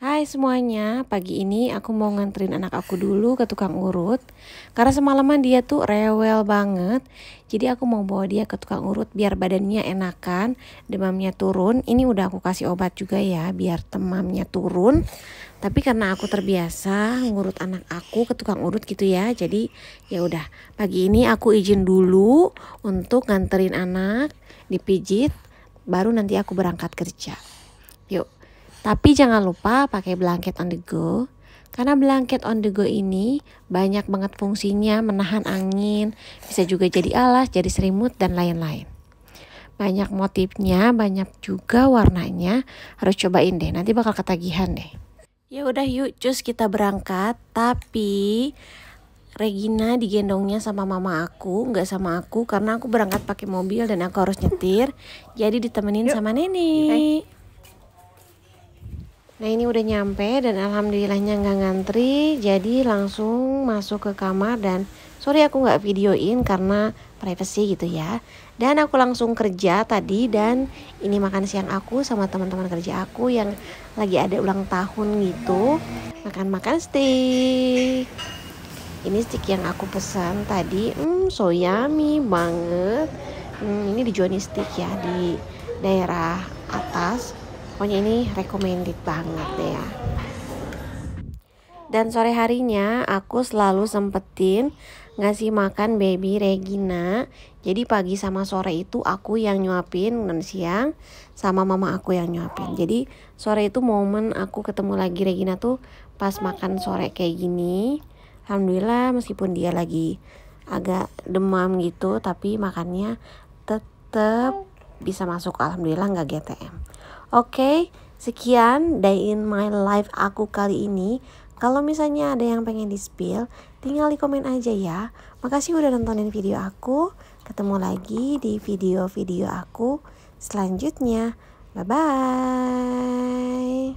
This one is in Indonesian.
Hai semuanya, pagi ini aku mau nganterin anak aku dulu ke tukang urut Karena semalaman dia tuh rewel banget Jadi aku mau bawa dia ke tukang urut biar badannya enakan Demamnya turun, ini udah aku kasih obat juga ya biar temamnya turun Tapi karena aku terbiasa ngurut anak aku ke tukang urut gitu ya Jadi ya udah pagi ini aku izin dulu untuk nganterin anak dipijit Baru nanti aku berangkat kerja Yuk tapi jangan lupa pakai blanket on the go karena blanket on the go ini banyak banget fungsinya menahan angin, bisa juga jadi alas, jadi serimut dan lain-lain. Banyak motifnya, banyak juga warnanya. Harus cobain deh, nanti bakal ketagihan deh. Ya udah yuk, cus kita berangkat. Tapi Regina digendongnya sama mama aku, nggak sama aku karena aku berangkat pakai mobil dan aku harus nyetir. Jadi ditemenin yuk. sama nenek. Nah ini udah nyampe dan alhamdulillahnya nggak ngantri jadi langsung masuk ke kamar dan sorry aku nggak videoin karena privacy gitu ya dan aku langsung kerja tadi dan ini makan siang aku sama teman-teman kerja aku yang lagi ada ulang tahun gitu makan-makan steak ini steak yang aku pesan tadi hmm so yummy banget hmm, ini dijual di Steak ya di daerah atas pokoknya ini recommended banget ya dan sore harinya aku selalu sempetin ngasih makan baby Regina jadi pagi sama sore itu aku yang nyuapin dan siang sama mama aku yang nyuapin jadi sore itu momen aku ketemu lagi Regina tuh pas makan sore kayak gini Alhamdulillah meskipun dia lagi agak demam gitu tapi makannya tetap bisa masuk alhamdulillah nggak GTM oke okay, sekian day in my life aku kali ini kalau misalnya ada yang pengen di spill tinggal di komen aja ya makasih udah nontonin video aku ketemu lagi di video-video aku selanjutnya bye bye